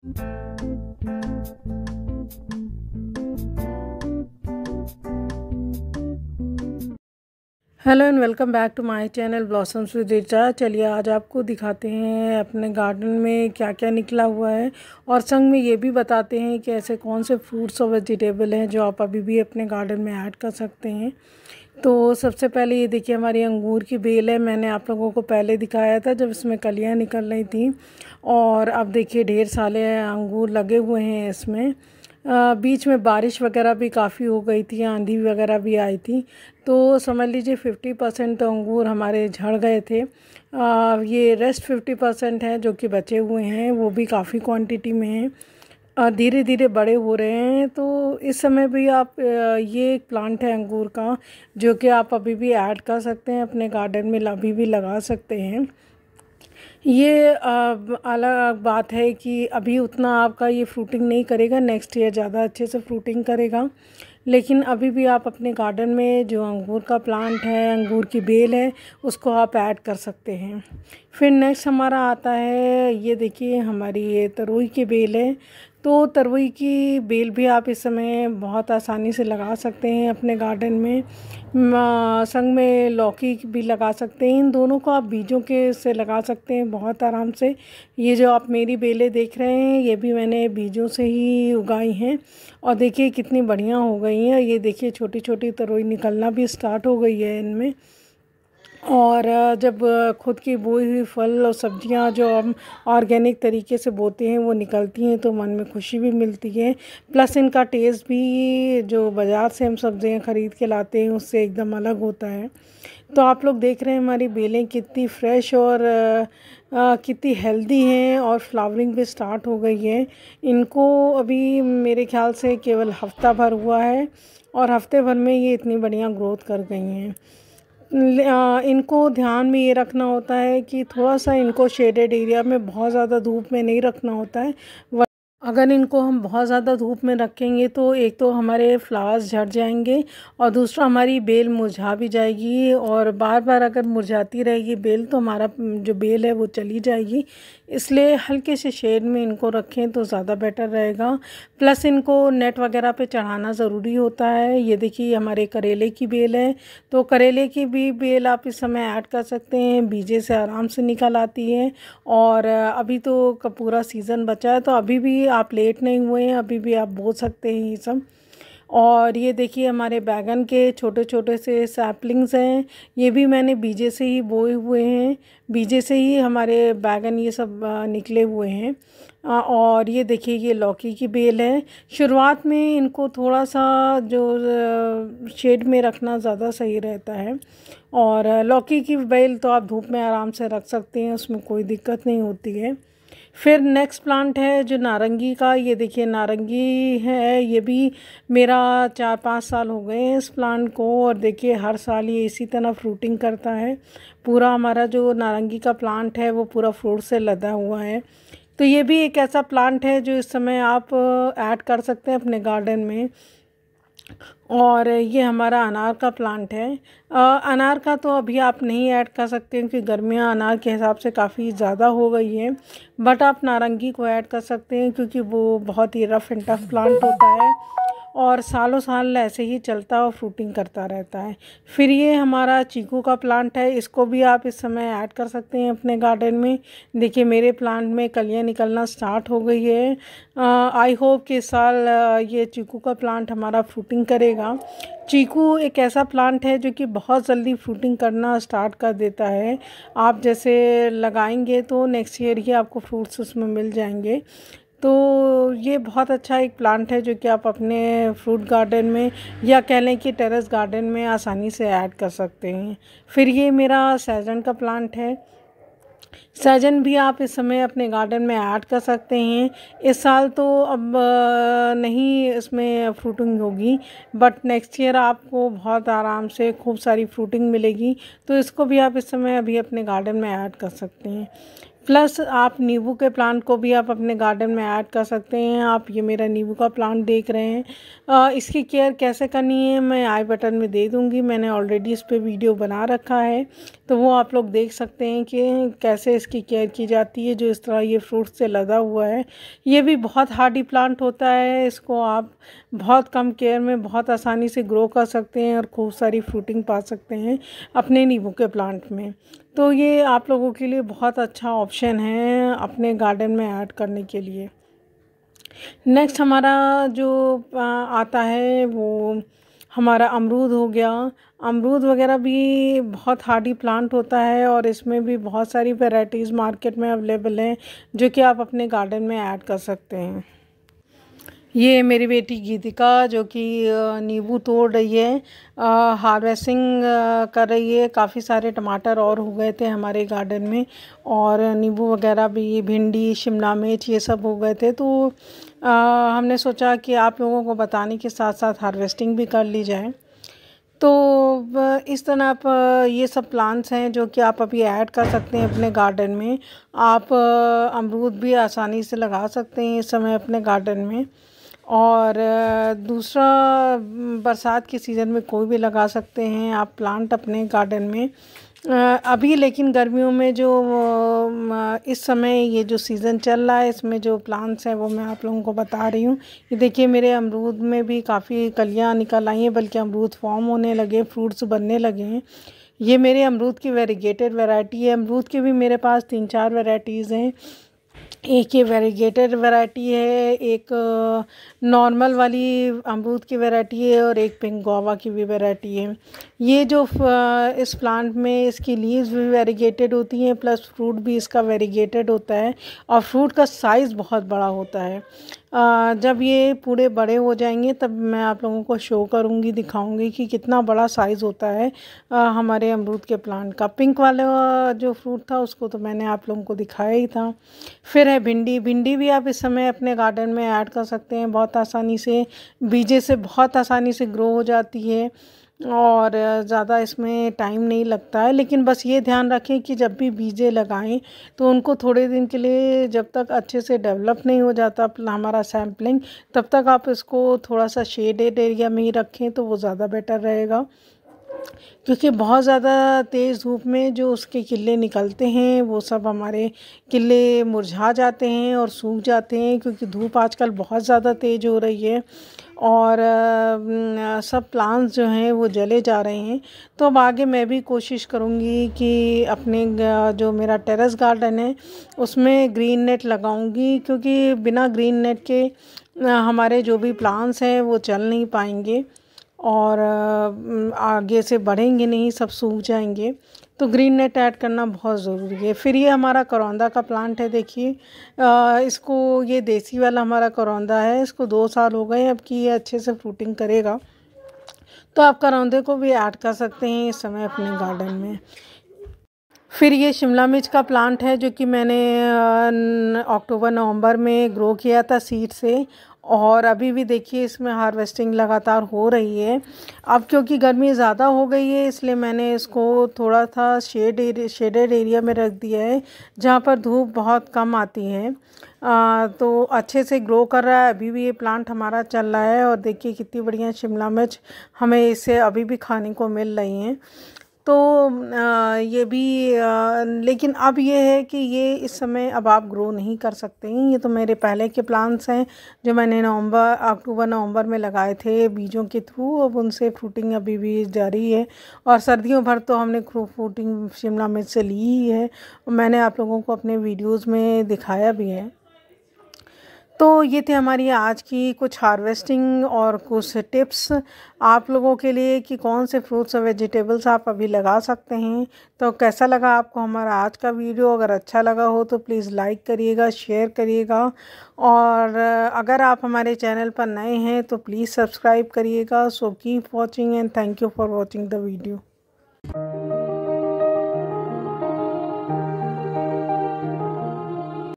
Música hello and welcome back to my channel Blossoms Sudecha चलिए आज आपको दिखाते हैं अपने गार्डन में क्या क्या निकला हुआ है और संग में ये भी बताते हैं कि ऐसे कौन से फ्रूट्स और वेजिटेबल हैं जो आप अभी भी अपने गार्डन में ऐड कर सकते हैं तो सबसे पहले ये देखिए हमारी अंगूर की बेल है मैंने आप लोगों को पहले दिखाया था जब इसमें कलियाँ निकल रही थी और अब देखिए ढेर सारे अंगूर लगे हुए हैं इसमें बीच में बारिश वगैरह भी काफ़ी हो गई थी आंधी वगैरह भी आई थी तो समझ लीजिए फिफ्टी परसेंट अंगूर हमारे झड़ गए थे आ, ये रेस्ट फिफ्टी परसेंट है जो कि बचे हुए हैं वो भी काफ़ी क्वांटिटी में हैं धीरे धीरे बड़े हो रहे हैं तो इस समय भी आप ये एक प्लांट है अंगूर का जो कि आप अभी भी ऐड कर सकते हैं अपने गार्डन में अभी भी लगा सकते हैं ये अलग बात है कि अभी उतना आपका ये फ्रूटिंग नहीं करेगा नेक्स्ट ईयर ज़्यादा अच्छे से फ्रूटिंग करेगा लेकिन अभी भी आप अपने गार्डन में जो अंगूर का प्लांट है अंगूर की बेल है उसको आप ऐड कर सकते हैं फिर नेक्स्ट हमारा आता है ये देखिए हमारी ये तरोई की बेल है तो तरोई की बेल भी आप इस समय बहुत आसानी से लगा सकते हैं अपने गार्डन में संग में लौकी भी लगा सकते हैं इन दोनों को आप बीजों के से लगा सकते हैं बहुत आराम से ये जो आप मेरी बेलें देख रहे हैं ये भी मैंने बीजों से ही उगाई हैं और देखिए कितनी बढ़िया हो गई हैं ये देखिए छोटी छोटी तरोई निकलना भी स्टार्ट हो गई है इनमें और जब खुद की बोई हुई फल और सब्जियां जो हम ऑर्गेनिक तरीके से बोते हैं वो निकलती हैं तो मन में खुशी भी मिलती है प्लस इनका टेस्ट भी जो बाज़ार से हम सब्जियां ख़रीद के लाते हैं उससे एकदम अलग होता है तो आप लोग देख रहे हैं हमारी बेलें कितनी फ्रेश और कितनी हेल्दी हैं और फ्लावरिंग भी स्टार्ट हो गई है इनको अभी मेरे ख्याल से केवल हफ्ता भर हुआ है और हफ्ते भर में ये इतनी बढ़िया ग्रोथ कर गई हैं इनको ध्यान में ये रखना होता है कि थोड़ा सा इनको शेडेड एरिया में बहुत ज़्यादा धूप में नहीं रखना होता है अगर इनको हम बहुत ज़्यादा धूप में रखेंगे तो एक तो हमारे फ्लावर्स झड़ जाएंगे और दूसरा हमारी बेल मुरझा भी जाएगी और बार बार अगर मुरझाती रहेगी बेल तो हमारा जो बेल है वो चली जाएगी इसलिए हल्के से शेड में इनको रखें तो ज़्यादा बेटर रहेगा प्लस इनको नेट वगैरह पे चढ़ाना ज़रूरी होता है ये देखिए हमारे करेले की बेल है तो करेले की भी बेल आप इस समय ऐड कर सकते हैं बीजे से आराम से निकल आती है और अभी तो पूरा सीज़न बचा है तो अभी भी आप लेट नहीं हुए हैं अभी भी आप बो सकते हैं ये सब और ये देखिए हमारे बैगन के छोटे छोटे से सैपलिंग्स हैं ये भी मैंने बीजे से ही बोए हुए हैं बीजे से ही हमारे बैगन ये सब निकले हुए हैं और ये देखिए ये लौकी की बेल है शुरुआत में इनको थोड़ा सा जो शेड में रखना ज़्यादा सही रहता है और लौकी की बेल तो आप धूप में आराम से रख सकते हैं उसमें कोई दिक्कत नहीं होती है फिर नेक्स्ट प्लांट है जो नारंगी का ये देखिए नारंगी है ये भी मेरा चार पाँच साल हो गए हैं इस प्लांट को और देखिए हर साल ये इसी तरह फ्रूटिंग करता है पूरा हमारा जो नारंगी का प्लांट है वो पूरा फ्रूट से लदा हुआ है तो ये भी एक ऐसा प्लांट है जो इस समय आप ऐड कर सकते हैं अपने गार्डन में और ये हमारा अनार का प्लांट है आ, अनार का तो अभी आप नहीं ऐड कर सकते क्योंकि गर्मियाँ अनार के हिसाब से काफ़ी ज़्यादा हो गई है बट आप नारंगी को ऐड कर सकते हैं क्योंकि वो बहुत ही रफ़ एंड टफ प्लांट होता है और सालों साल ऐसे ही चलता और फ्रूटिंग करता रहता है फिर ये हमारा चीकू का प्लांट है इसको भी आप इस समय ऐड कर सकते हैं अपने गार्डन में देखिए मेरे प्लांट में कलियाँ निकलना स्टार्ट हो गई है आई होप कि साल ये चीकू का प्लांट हमारा फ्रूटिंग करेगा चीकू एक ऐसा प्लांट है जो कि बहुत जल्दी फ्रूटिंग करना स्टार्ट कर देता है आप जैसे लगाएंगे तो नेक्स्ट ईयर ही आपको फ्रूट्स उसमें मिल जाएंगे तो ये बहुत अच्छा एक प्लांट है जो कि आप अपने फ्रूट गार्डन में या कह लें कि टेरेस गार्डन में आसानी से ऐड कर सकते हैं फिर ये मेरा सैजन का प्लांट है सैजन भी आप इस समय अपने गार्डन में ऐड कर सकते हैं इस साल तो अब नहीं इसमें फ्रूटिंग होगी बट नेक्स्ट ईयर आपको बहुत आराम से खूब सारी फ्रूटिंग मिलेगी तो इसको भी आप इस समय अभी अपने गार्डन में ऐड कर सकते हैं प्लस आप नींबू के प्लांट को भी आप अपने गार्डन में ऐड कर सकते हैं आप ये मेरा नींबू का प्लांट देख रहे हैं आ, इसकी केयर कैसे करनी है मैं आई बटन में दे दूँगी मैंने ऑलरेडी इस पर वीडियो बना रखा है तो वो आप लोग देख सकते हैं कि कैसे इसकी केयर की जाती है जो इस तरह ये फ्रूट से लदा हुआ है ये भी बहुत हार्डी प्लांट होता है इसको आप बहुत कम केयर में बहुत आसानी से ग्रो कर सकते हैं और खूब सारी फ्रूटिंग पा सकते हैं अपने नींबू के प्लांट में तो ये आप लोगों के लिए बहुत अच्छा ऑप्शन है अपने गार्डन में ऐड करने के लिए नेक्स्ट हमारा जो आता है वो हमारा अमरूद हो गया अमरूद वगैरह भी बहुत हार्डी प्लांट होता है और इसमें भी बहुत सारी वेराइटीज़ मार्केट में अवेलेबल हैं जो कि आप अपने गार्डन में ऐड कर सकते हैं ये मेरी बेटी गीतिका जो कि नींबू तोड़ रही है हार्वेस्टिंग कर रही है काफ़ी सारे टमाटर और हो गए थे हमारे गार्डन में और नींबू वगैरह भी भिंडी शिमला मिर्च ये सब हो गए थे तो आ, हमने सोचा कि आप लोगों को बताने के साथ साथ हार्वेस्टिंग भी कर ली जाए तो इस तरह आप ये सब प्लांट्स हैं जो कि आप अभी ऐड कर सकते हैं अपने गार्डन में आप अमरूद भी आसानी से लगा सकते हैं इस समय अपने गार्डन में और दूसरा बरसात के सीज़न में कोई भी लगा सकते हैं आप प्लांट अपने गार्डन में अभी लेकिन गर्मियों में जो इस समय ये जो सीज़न चल रहा है इसमें जो प्लांट्स हैं वो मैं आप लोगों को बता रही हूँ ये देखिए मेरे अमरूद में भी काफ़ी कलियाँ निकल आई हैं बल्कि अमरूद फॉर्म होने लगे फ्रूट्स बनने लगे हैं ये मेरे अमरूद की वेरीगेटेड वैरायटी है अमरूद के भी मेरे पास तीन चार वेराइटीज़ हैं एक ये वेरीगेटेड वैरायटी है एक नॉर्मल uh, वाली अमरूद की वैरायटी है और एक पिंक गोवा की भी वैरायटी है ये जो uh, इस प्लांट में इसकी लीव्स भी वेरीगेटेड होती हैं प्लस फ्रूट भी इसका वेरीगेटेड होता है और फ्रूट का साइज़ बहुत बड़ा होता है जब ये पूरे बड़े हो जाएंगे तब मैं आप लोगों को शो करूँगी दिखाऊँगी कि कितना बड़ा साइज़ होता है हमारे अमरूद के प्लांट का पिंक वाला जो फ्रूट था उसको तो मैंने आप लोगों को दिखाया ही था फिर है भिंडी भिंडी भी आप इस समय अपने गार्डन में ऐड कर सकते हैं बहुत आसानी से बीजे से बहुत आसानी से ग्रो हो जाती है और ज़्यादा इसमें टाइम नहीं लगता है लेकिन बस ये ध्यान रखें कि जब भी बीजे लगाएं तो उनको थोड़े दिन के लिए जब तक अच्छे से डेवलप नहीं हो जाता हमारा सैम्पलिंग तब तक आप इसको थोड़ा सा शेडेड एरिया में ही रखें तो वो ज़्यादा बेटर रहेगा क्योंकि बहुत ज़्यादा तेज़ धूप में जो उसके किले निकलते हैं वो सब हमारे किले मुरझा जाते हैं और सूख जाते हैं क्योंकि धूप आजकल बहुत ज़्यादा तेज़ हो रही है और सब प्लान्स जो हैं वो जले जा रहे हैं तो अब आगे मैं भी कोशिश करूँगी कि अपने जो मेरा टेरेस गार्डन है उसमें ग्रीन नेट लगाऊँगी क्योंकि बिना ग्रीन नेट के हमारे जो भी प्लांट्स हैं वो चल नहीं पाएंगे और आगे से बढ़ेंगे नहीं सब सूख जाएंगे तो ग्रीन नेट ऐड करना बहुत ज़रूरी है फिर ये हमारा करौंदा का प्लांट है देखिए इसको ये देसी वाला हमारा करौंदा है इसको दो साल हो गए अब कि ये अच्छे से फ्रूटिंग करेगा तो आप करौंदे को भी ऐड कर सकते हैं इस समय अपने गार्डन में फिर ये शिमला मिर्च का प्लांट है जो कि मैंने अक्टूबर नवंबर में ग्रो किया था सीड से और अभी भी देखिए इसमें हार्वेस्टिंग लगातार हो रही है अब क्योंकि गर्मी ज़्यादा हो गई है इसलिए मैंने इसको थोड़ा सा शेड एरिया शेडेड एरिया में रख दिया है जहाँ पर धूप बहुत कम आती है आ, तो अच्छे से ग्रो कर रहा है अभी भी ये प्लांट हमारा चल रहा है और देखिए कितनी बढ़िया शिमला मिर्च हमें इसे अभी भी खाने को मिल रही हैं तो ये भी लेकिन अब ये है कि ये इस समय अब आप ग्रो नहीं कर सकते हैं ये तो मेरे पहले के प्लांट्स हैं जो मैंने नवंबर अक्टूबर नवंबर में लगाए थे बीजों के थ्रू अब उनसे फ्रूटिंग अभी भी जारी है और सर्दियों भर तो हमने फ्रूटिंग शिमला मिर्च से ली ही है मैंने आप लोगों को अपने वीडियोज़ में दिखाया भी है तो ये थे हमारी आज की कुछ हार्वेस्टिंग और कुछ टिप्स आप लोगों के लिए कि कौन से फ्रूट्स और वेजिटेबल्स आप अभी लगा सकते हैं तो कैसा लगा आपको हमारा आज का वीडियो अगर अच्छा लगा हो तो प्लीज़ लाइक करिएगा शेयर करिएगा और अगर आप हमारे चैनल पर नए हैं तो प्लीज़ सब्सक्राइब करिएगा so keep watching and thank you for watching the video